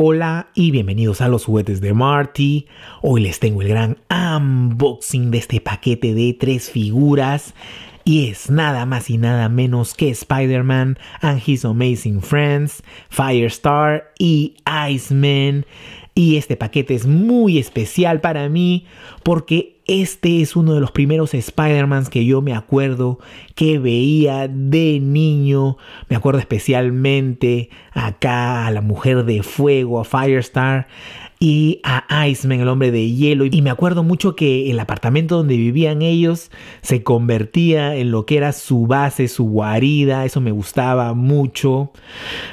Hola y bienvenidos a los juguetes de Marty. Hoy les tengo el gran unboxing de este paquete de tres figuras. Y es nada más y nada menos que Spider-Man and His Amazing Friends, Firestar y Iceman. Y este paquete es muy especial para mí porque este es uno de los primeros Spider-Man que yo me acuerdo que veía de niño. Me acuerdo especialmente acá a la mujer de fuego, a Firestar y a Iceman, el hombre de hielo. Y me acuerdo mucho que el apartamento donde vivían ellos se convertía en lo que era su base, su guarida. Eso me gustaba mucho.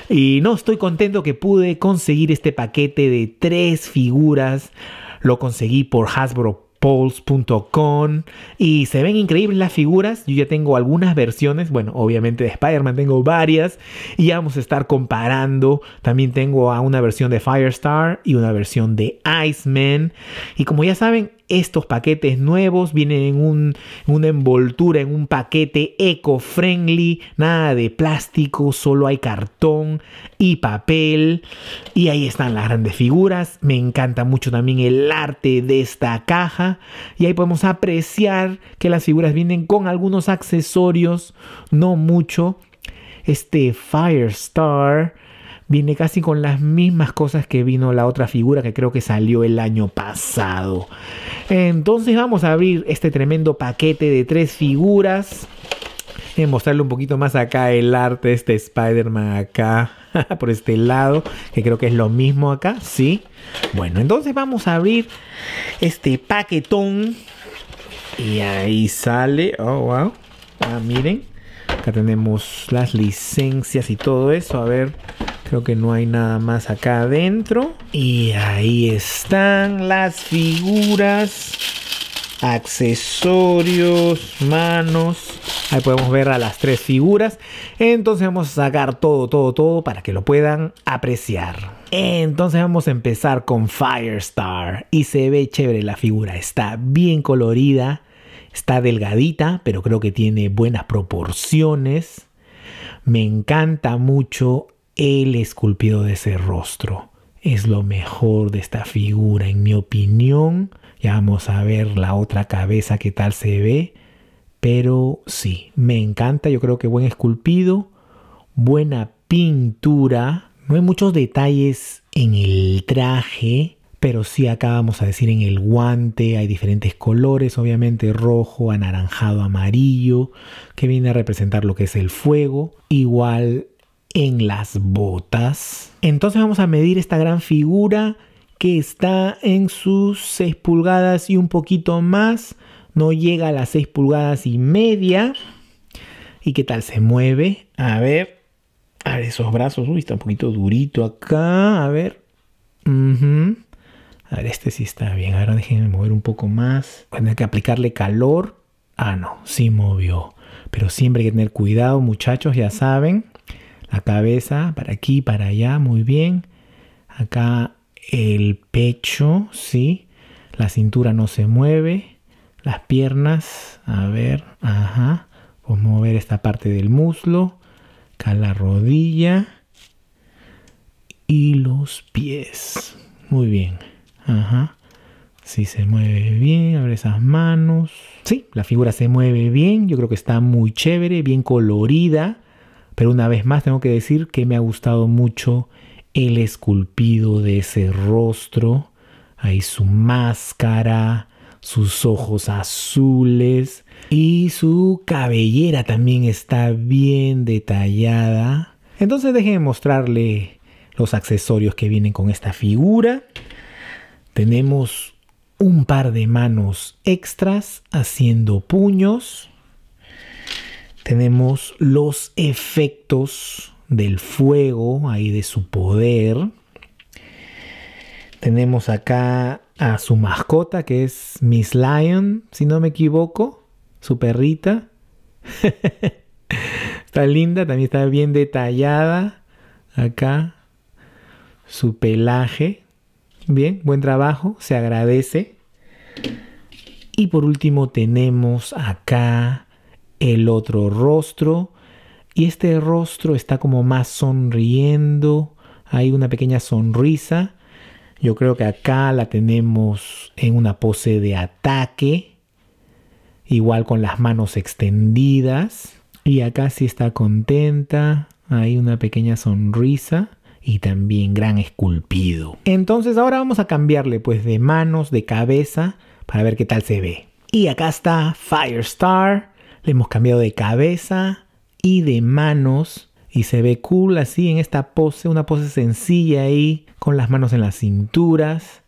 Y no, estoy contento que pude conseguir este paquete de tres figuras. Lo conseguí por Hasbro polls.com y se ven increíbles las figuras. Yo ya tengo algunas versiones, bueno, obviamente de Spider-Man tengo varias y vamos a estar comparando. También tengo a una versión de Firestar y una versión de Iceman. Y como ya saben, estos paquetes nuevos vienen en, un, una envoltura, en un paquete eco-friendly, nada de plástico, solo hay cartón y papel. Y ahí están las grandes figuras. Me encanta mucho también el arte de esta caja. Y ahí podemos apreciar que las figuras vienen con algunos accesorios, no mucho. Este Firestar viene casi con las mismas cosas que vino la otra figura que creo que salió el año pasado. Entonces vamos a abrir este tremendo paquete de tres figuras. Voy a mostrarle un poquito más acá el arte de este Spider-Man acá, por este lado, que creo que es lo mismo acá, ¿sí? Bueno, entonces vamos a abrir este paquetón. Y ahí sale, oh wow, ah, miren, acá tenemos las licencias y todo eso, a ver, Creo que no hay nada más acá adentro. Y ahí están las figuras, accesorios, manos. Ahí podemos ver a las tres figuras. Entonces vamos a sacar todo, todo, todo para que lo puedan apreciar. Entonces vamos a empezar con Firestar. Y se ve chévere la figura. Está bien colorida. Está delgadita, pero creo que tiene buenas proporciones. Me encanta mucho el esculpido de ese rostro. Es lo mejor de esta figura, en mi opinión. Ya vamos a ver la otra cabeza que tal se ve. Pero sí, me encanta. Yo creo que buen esculpido, buena pintura. No hay muchos detalles en el traje, pero sí acá vamos a decir en el guante hay diferentes colores, obviamente rojo, anaranjado, amarillo, que viene a representar lo que es el fuego. Igual en las botas. Entonces vamos a medir esta gran figura que está en sus 6 pulgadas y un poquito más. No llega a las 6 pulgadas y media. ¿Y qué tal se mueve? A ver. A ver, esos brazos. Uy, está un poquito durito acá. A ver. A ver, este sí está bien. Ahora déjenme mover un poco más. Voy que aplicarle calor. Ah, no, sí movió. Pero siempre hay que tener cuidado, muchachos, ya saben cabeza para aquí, para allá, muy bien. Acá el pecho, sí. La cintura no se mueve. Las piernas, a ver, ajá. a pues mover esta parte del muslo. Acá la rodilla. Y los pies. Muy bien. Ajá. si se mueve bien, abre esas manos. Sí, la figura se mueve bien, yo creo que está muy chévere, bien colorida. Pero una vez más tengo que decir que me ha gustado mucho el esculpido de ese rostro, ahí su máscara, sus ojos azules y su cabellera también está bien detallada. Entonces déjenme mostrarle los accesorios que vienen con esta figura. Tenemos un par de manos extras haciendo puños. Tenemos los efectos del fuego, ahí de su poder. Tenemos acá a su mascota, que es Miss Lion, si no me equivoco, su perrita. está linda, también está bien detallada acá. Su pelaje. Bien, buen trabajo, se agradece. Y por último tenemos acá el otro rostro y este rostro está como más sonriendo, hay una pequeña sonrisa. Yo creo que acá la tenemos en una pose de ataque, igual con las manos extendidas. Y acá sí está contenta, hay una pequeña sonrisa y también gran esculpido. Entonces ahora vamos a cambiarle pues de manos, de cabeza, para ver qué tal se ve. Y acá está Firestar le hemos cambiado de cabeza y de manos. Y se ve cool así en esta pose, una pose sencilla ahí, con las manos en las cinturas.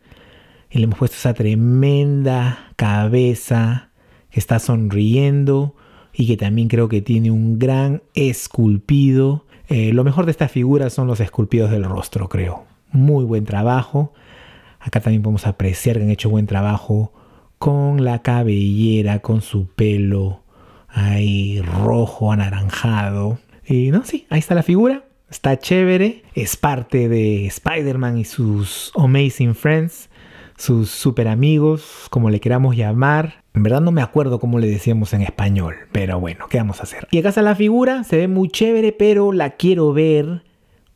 Y le hemos puesto esa tremenda cabeza que está sonriendo y que también creo que tiene un gran esculpido. Eh, lo mejor de esta figura son los esculpidos del rostro, creo. Muy buen trabajo. Acá también podemos apreciar que han hecho buen trabajo con la cabellera, con su pelo, hay rojo, anaranjado. Y no, sí, ahí está la figura. Está chévere. Es parte de Spider-Man y sus Amazing Friends, sus super amigos, como le queramos llamar. En verdad no me acuerdo cómo le decíamos en español, pero bueno, ¿qué vamos a hacer? Y acá está la figura, se ve muy chévere, pero la quiero ver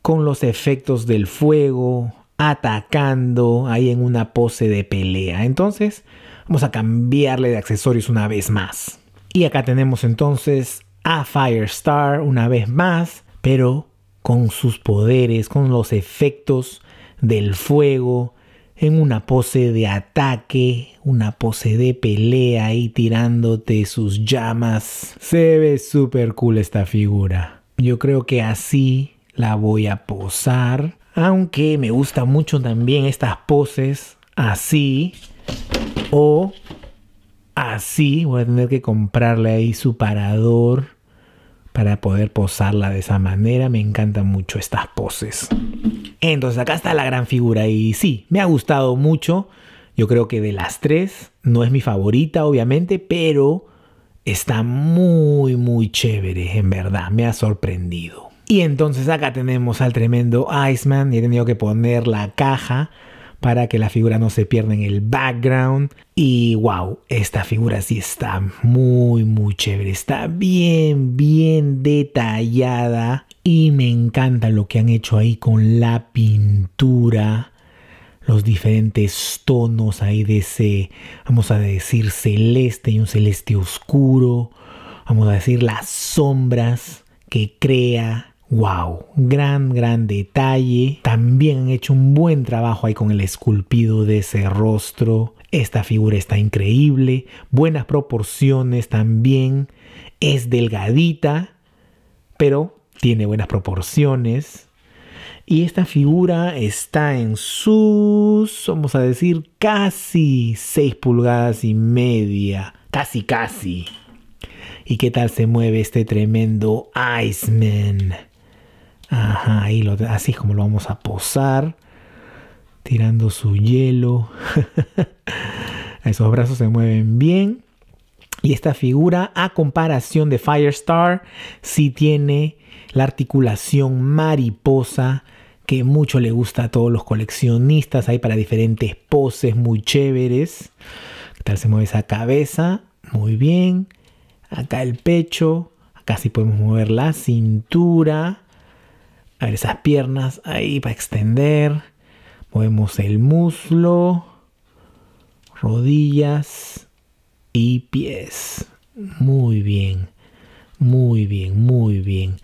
con los efectos del fuego, atacando ahí en una pose de pelea. Entonces, vamos a cambiarle de accesorios una vez más. Y acá tenemos entonces a Firestar una vez más, pero con sus poderes, con los efectos del fuego, en una pose de ataque, una pose de pelea y tirándote sus llamas. Se ve súper cool esta figura. Yo creo que así la voy a posar. Aunque me gusta mucho también estas poses así o así, voy a tener que comprarle ahí su parador para poder posarla de esa manera. Me encantan mucho estas poses. Entonces acá está la gran figura y sí, me ha gustado mucho. Yo creo que de las tres no es mi favorita, obviamente, pero está muy, muy chévere, en verdad. Me ha sorprendido. Y entonces acá tenemos al tremendo Iceman y he tenido que poner la caja para que la figura no se pierda en el background. Y wow, esta figura sí está muy, muy chévere. Está bien, bien detallada. Y me encanta lo que han hecho ahí con la pintura los diferentes tonos ahí de ese, vamos a decir, celeste y un celeste oscuro, vamos a decir, las sombras que crea Wow, gran, gran detalle. También han hecho un buen trabajo ahí con el esculpido de ese rostro. Esta figura está increíble. Buenas proporciones también. Es delgadita, pero tiene buenas proporciones. Y esta figura está en sus, vamos a decir, casi 6 pulgadas y media. Casi, casi. ¿Y qué tal se mueve este tremendo Iceman? Ajá, ahí lo, así es como lo vamos a posar. Tirando su hielo. Esos brazos se mueven bien. Y esta figura, a comparación de Firestar, sí tiene la articulación mariposa que mucho le gusta a todos los coleccionistas. Hay para diferentes poses muy chéveres. ¿Qué tal se mueve esa cabeza? Muy bien. Acá el pecho. Acá sí podemos mover la cintura. A ver, esas piernas ahí para extender. Movemos el muslo, rodillas y pies. Muy bien, muy bien, muy bien.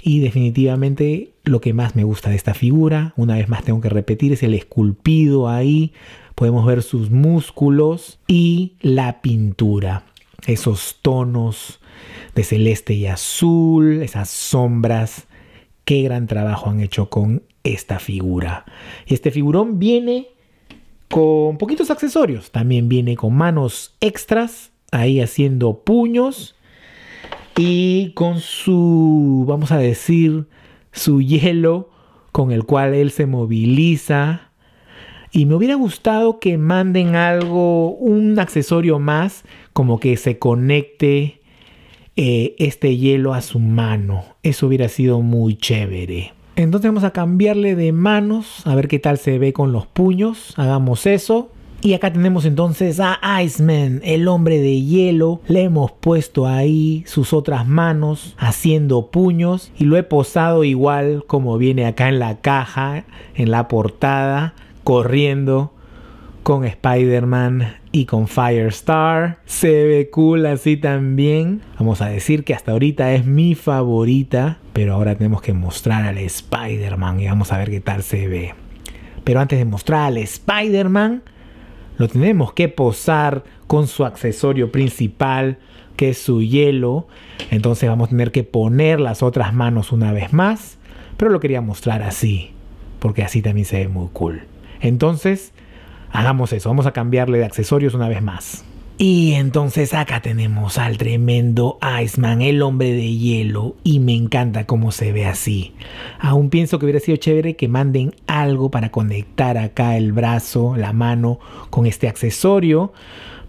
Y definitivamente lo que más me gusta de esta figura, una vez más tengo que repetir, es el esculpido ahí. Podemos ver sus músculos y la pintura. Esos tonos de celeste y azul, esas sombras qué gran trabajo han hecho con esta figura. este figurón viene con poquitos accesorios, también viene con manos extras, ahí haciendo puños y con su, vamos a decir, su hielo con el cual él se moviliza. Y me hubiera gustado que manden algo, un accesorio más, como que se conecte eh, este hielo a su mano. Eso hubiera sido muy chévere. Entonces vamos a cambiarle de manos, a ver qué tal se ve con los puños. Hagamos eso. Y acá tenemos entonces a Iceman, el hombre de hielo. Le hemos puesto ahí sus otras manos haciendo puños y lo he posado igual como viene acá en la caja, en la portada, corriendo con Spider-Man y con Firestar. Se ve cool así también. Vamos a decir que hasta ahorita es mi favorita, pero ahora tenemos que mostrar al Spider-Man y vamos a ver qué tal se ve. Pero antes de mostrar al Spider-Man, lo tenemos que posar con su accesorio principal, que es su hielo. Entonces vamos a tener que poner las otras manos una vez más, pero lo quería mostrar así, porque así también se ve muy cool. Entonces, hagamos eso, vamos a cambiarle de accesorios una vez más. Y entonces acá tenemos al tremendo Iceman, el hombre de hielo, y me encanta cómo se ve así. Aún pienso que hubiera sido chévere que manden algo para conectar acá el brazo, la mano con este accesorio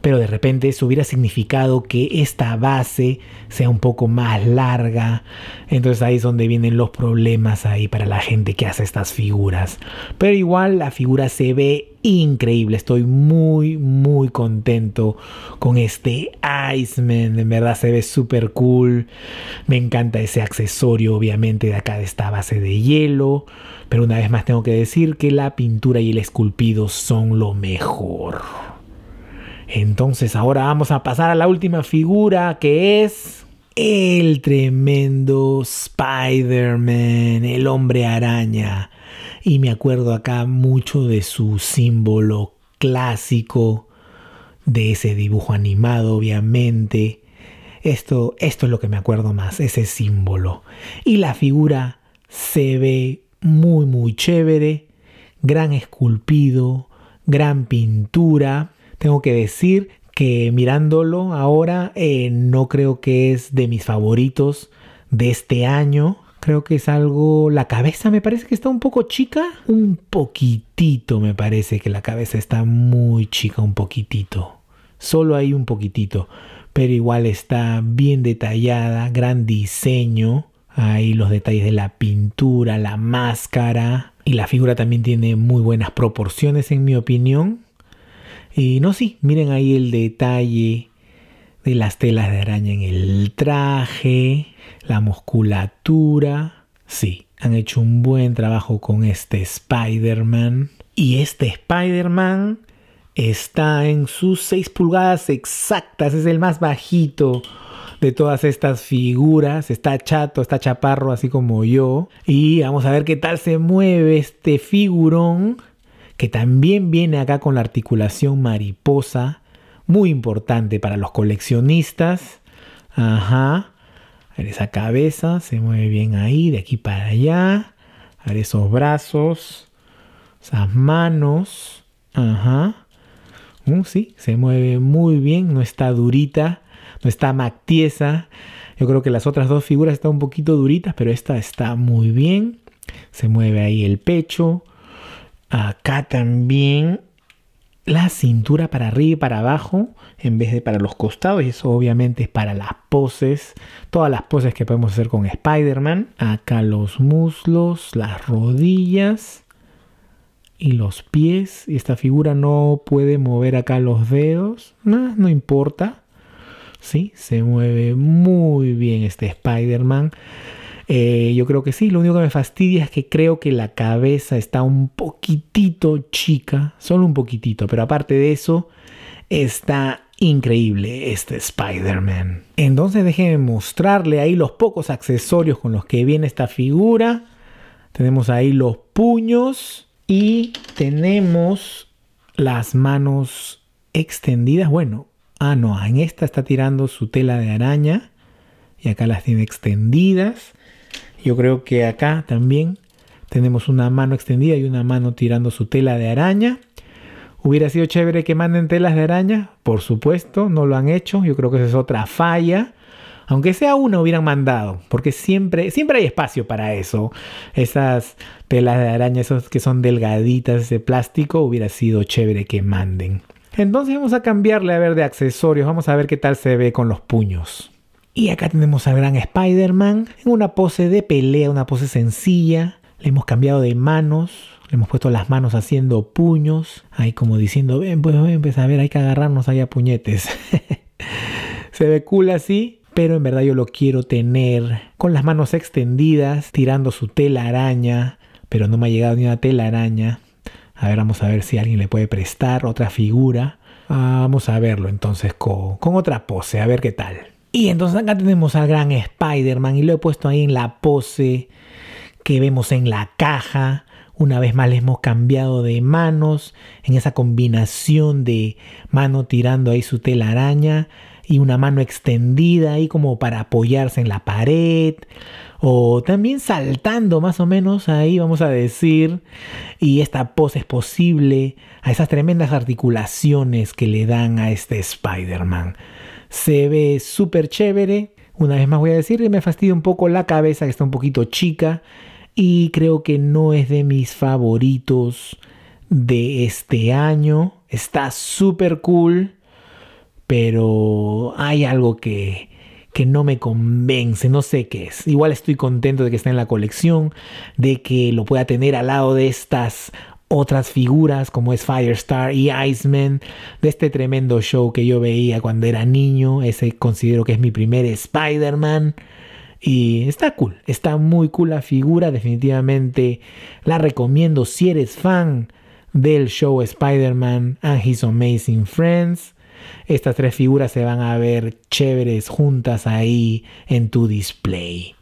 pero de repente eso hubiera significado que esta base sea un poco más larga. Entonces ahí es donde vienen los problemas ahí para la gente que hace estas figuras. Pero igual la figura se ve increíble. Estoy muy, muy contento con este Iceman. En verdad se ve súper cool. Me encanta ese accesorio, obviamente, de acá de esta base de hielo. Pero una vez más tengo que decir que la pintura y el esculpido son lo mejor. Entonces ahora vamos a pasar a la última figura que es el tremendo Spider-Man, el hombre araña. Y me acuerdo acá mucho de su símbolo clásico, de ese dibujo animado obviamente. Esto, esto es lo que me acuerdo más, ese símbolo. Y la figura se ve muy muy chévere, gran esculpido, gran pintura tengo que decir que mirándolo ahora eh, no creo que es de mis favoritos de este año. Creo que es algo... La cabeza me parece que está un poco chica. Un poquitito me parece que la cabeza está muy chica, un poquitito. Solo hay un poquitito. Pero igual está bien detallada, gran diseño. Ahí los detalles de la pintura, la máscara. Y la figura también tiene muy buenas proporciones en mi opinión. Y no, sí, miren ahí el detalle de las telas de araña en el traje, la musculatura. Sí, han hecho un buen trabajo con este Spider-Man. Y este Spider-Man está en sus 6 pulgadas exactas, es el más bajito de todas estas figuras. Está chato, está chaparro, así como yo. Y vamos a ver qué tal se mueve este figurón que también viene acá con la articulación mariposa, muy importante para los coleccionistas. Ajá. A esa cabeza, se mueve bien ahí, de aquí para allá. A ver esos brazos, esas manos. Ajá. Mm, sí, se mueve muy bien, no está durita, no está mactiesa. Yo creo que las otras dos figuras están un poquito duritas, pero esta está muy bien. Se mueve ahí el pecho, Acá también la cintura para arriba y para abajo en vez de para los costados y eso obviamente es para las poses todas las poses que podemos hacer con Spider-Man acá los muslos las rodillas y los pies y esta figura no puede mover acá los dedos no, no importa ¿sí? se mueve muy bien este Spider-Man eh, yo creo que sí, lo único que me fastidia es que creo que la cabeza está un poquitito chica, solo un poquitito, pero aparte de eso, está increíble este Spider-Man. Entonces déjenme mostrarle ahí los pocos accesorios con los que viene esta figura. Tenemos ahí los puños y tenemos las manos extendidas. Bueno, ah no, en esta está tirando su tela de araña y acá las tiene extendidas. Yo creo que acá también tenemos una mano extendida y una mano tirando su tela de araña. Hubiera sido chévere que manden telas de araña, por supuesto, no lo han hecho. Yo creo que esa es otra falla. Aunque sea una hubieran mandado, porque siempre, siempre hay espacio para eso. Esas telas de araña, esas que son delgaditas de plástico, hubiera sido chévere que manden. Entonces vamos a cambiarle a ver de accesorios, vamos a ver qué tal se ve con los puños. Y acá tenemos al gran Spider-Man en una pose de pelea, una pose sencilla. Le hemos cambiado de manos, le hemos puesto las manos haciendo puños, ahí como diciendo, ven, pues ven, pues a ver, hay que agarrarnos ahí puñetes. Se ve cool así, pero en verdad yo lo quiero tener con las manos extendidas, tirando su tela araña, pero no me ha llegado ni una tela araña. A ver, vamos a ver si alguien le puede prestar otra figura. Ah, vamos a verlo entonces con otra pose, a ver qué tal. Y entonces acá tenemos al gran Spider-Man y lo he puesto ahí en la pose que vemos en la caja. Una vez más le hemos cambiado de manos en esa combinación de mano tirando ahí su telaraña y una mano extendida ahí como para apoyarse en la pared o también saltando más o menos ahí vamos a decir y esta pose es posible a esas tremendas articulaciones que le dan a este Spider-Man se ve súper chévere. Una vez más voy a decir, que me fastidia un poco la cabeza que está un poquito chica y creo que no es de mis favoritos de este año. Está súper cool, pero hay algo que, que no me convence, no sé qué es. Igual estoy contento de que esté en la colección, de que lo pueda tener al lado de estas otras figuras como es Firestar y Iceman de este tremendo show que yo veía cuando era niño. Ese considero que es mi primer Spider-Man. Y está cool, está muy cool la figura, definitivamente la recomiendo si eres fan del show Spider-Man and His Amazing Friends. Estas tres figuras se van a ver chéveres juntas ahí en tu display.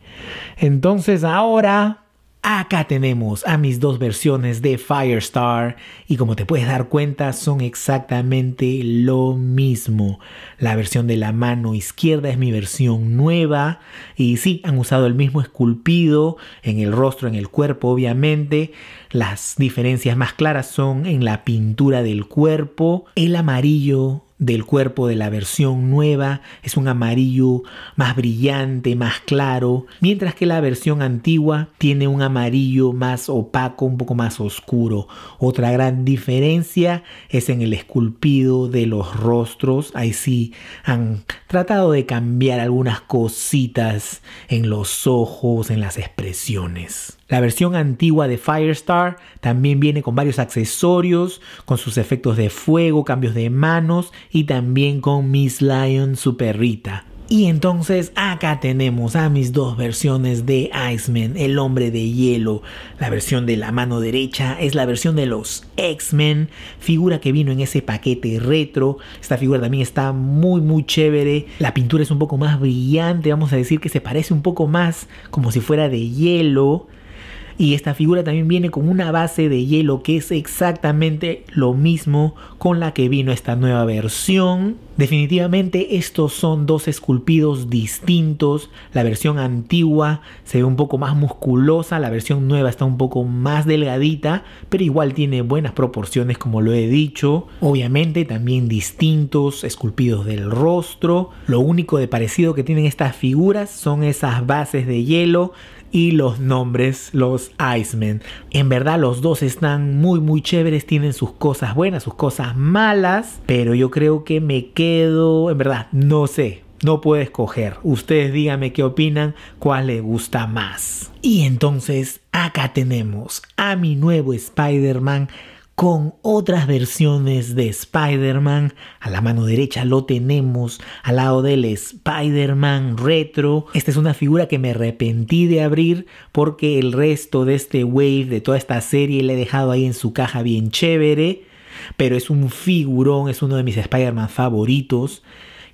Entonces ahora Acá tenemos a mis dos versiones de Firestar y como te puedes dar cuenta son exactamente lo mismo. La versión de la mano izquierda es mi versión nueva y sí, han usado el mismo esculpido en el rostro, en el cuerpo obviamente. Las diferencias más claras son en la pintura del cuerpo, el amarillo del cuerpo de la versión nueva es un amarillo más brillante, más claro, mientras que la versión antigua tiene un amarillo más opaco, un poco más oscuro. Otra gran diferencia es en el esculpido de los rostros. Ahí sí han tratado de cambiar algunas cositas en los ojos, en las expresiones. La versión antigua de Firestar también viene con varios accesorios, con sus efectos de fuego, cambios de manos y también con Miss Lion, su perrita. Y entonces acá tenemos a mis dos versiones de Iceman, el hombre de hielo. La versión de la mano derecha es la versión de los X-Men, figura que vino en ese paquete retro. Esta figura también está muy muy chévere. La pintura es un poco más brillante, vamos a decir que se parece un poco más como si fuera de hielo. Y esta figura también viene con una base de hielo que es exactamente lo mismo con la que vino esta nueva versión. Definitivamente estos son dos esculpidos distintos. La versión antigua se ve un poco más musculosa, la versión nueva está un poco más delgadita, pero igual tiene buenas proporciones como lo he dicho. Obviamente también distintos esculpidos del rostro. Lo único de parecido que tienen estas figuras son esas bases de hielo y los nombres, los Iceman. En verdad los dos están muy muy chéveres, tienen sus cosas buenas, sus cosas malas, pero yo creo que me quedo, en verdad, no sé, no puedo escoger. Ustedes díganme qué opinan, cuál les gusta más. Y entonces acá tenemos a mi nuevo Spider-Man con otras versiones de Spider-Man. A la mano derecha lo tenemos al lado del Spider-Man retro. Esta es una figura que me arrepentí de abrir porque el resto de este wave, de toda esta serie, le he dejado ahí en su caja bien chévere. Pero es un figurón, es uno de mis Spider-Man favoritos.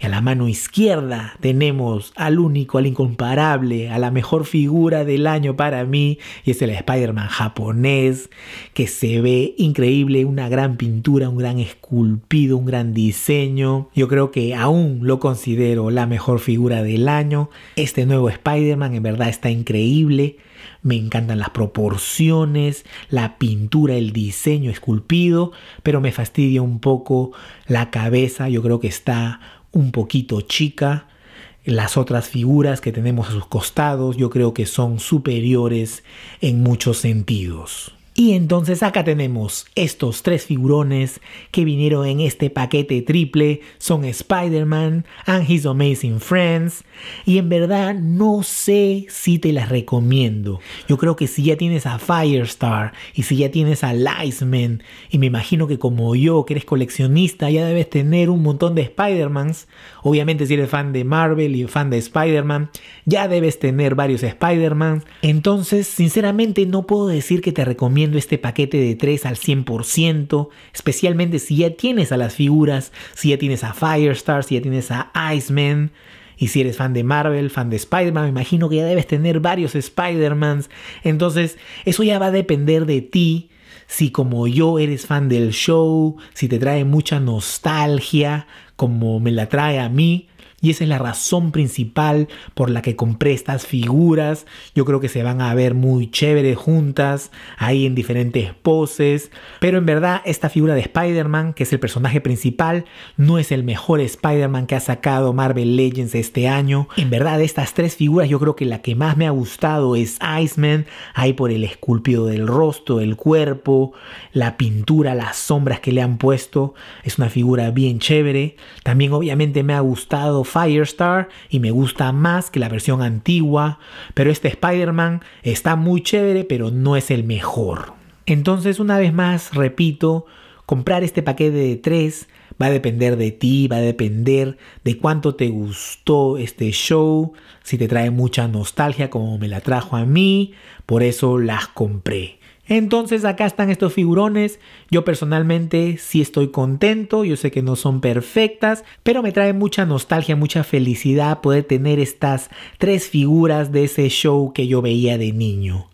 Y a la mano izquierda tenemos al único, al incomparable, a la mejor figura del año para mí, y es el Spider-Man japonés, que se ve increíble, una gran pintura, un gran esculpido, un gran diseño. Yo creo que aún lo considero la mejor figura del año. Este nuevo Spider-Man en verdad está increíble. Me encantan las proporciones, la pintura, el diseño esculpido, pero me fastidia un poco la cabeza. Yo creo que está un poquito chica. Las otras figuras que tenemos a sus costados yo creo que son superiores en muchos sentidos. Y entonces acá tenemos estos tres figurones que vinieron en este paquete triple, son Spider-Man and His Amazing Friends, y en verdad no sé si te las recomiendo. Yo creo que si ya tienes a Firestar y si ya tienes a Liceman, y me imagino que como yo, que eres coleccionista, ya debes tener un montón de Spider-Mans, obviamente si eres fan de Marvel y fan de Spider-Man, ya debes tener varios spider mans Entonces, sinceramente no puedo decir que te recomiendo este paquete de 3 al 100%, especialmente si ya tienes a las figuras, si ya tienes a Firestar, si ya tienes a Iceman. Y si eres fan de Marvel, fan de Spider-Man, me imagino que ya debes tener varios Spider-Mans. Entonces, eso ya va a depender de ti. Si como yo eres fan del show, si te trae mucha nostalgia, como me la trae a mí, y esa es la razón principal por la que compré estas figuras. Yo creo que se van a ver muy chéveres juntas, ahí en diferentes poses. Pero en verdad esta figura de Spider-Man, que es el personaje principal, no es el mejor Spider-Man que ha sacado Marvel Legends este año. En verdad de estas tres figuras yo creo que la que más me ha gustado es Iceman, ahí por el esculpido del rostro, el cuerpo, la pintura, las sombras que le han puesto. Es una figura bien chévere. También obviamente me ha gustado Firestar y me gusta más que la versión antigua, pero este Spider-Man está muy chévere, pero no es el mejor. Entonces, una vez más, repito, comprar este paquete de tres va a depender de ti, va a depender de cuánto te gustó este show, si te trae mucha nostalgia como me la trajo a mí, por eso las compré. Entonces acá están estos figurones. Yo personalmente sí estoy contento, yo sé que no son perfectas, pero me trae mucha nostalgia, mucha felicidad poder tener estas tres figuras de ese show que yo veía de niño.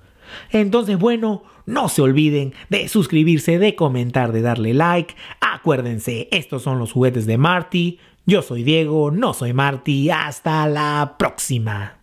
Entonces, bueno, no se olviden de suscribirse, de comentar, de darle like. Acuérdense, estos son los juguetes de Marty. Yo soy Diego, no soy Marty. Hasta la próxima.